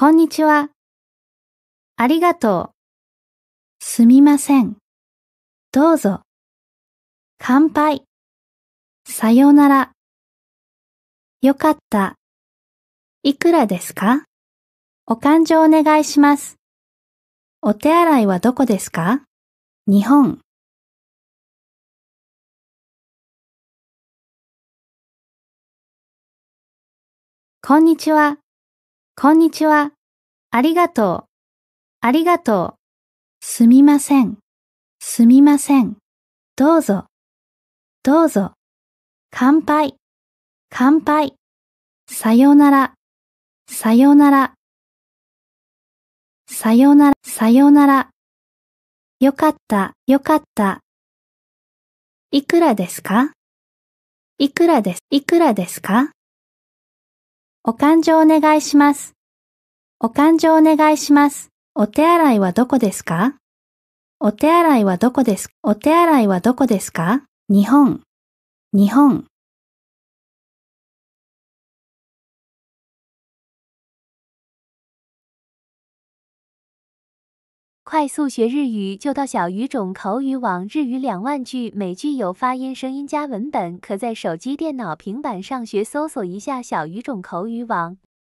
こんにちは。ありがとう。すみません。どうぞ。乾杯。さようなら。よかった。いくらですかお勘定お願いします。お手洗いはどこですか日本。こんにちは。こんにちは。ありがとう。ありがとう。すみません。すみません。どうぞ。どうぞ。乾杯。乾杯。さよなら。さよなら。さよなら。さよなら。よかった。よかった。いくらですかいくらです。いくらですかお勘定お願いします。お勘定お願いします。お手洗いはどこですかお手洗いはどこですお手洗いはどこですか日本、日本。快速学日语就到小语种口语网，日语两万句，每句有发音、声音加文本，可在手机、电脑、平板上学。搜索一下小语种口语网。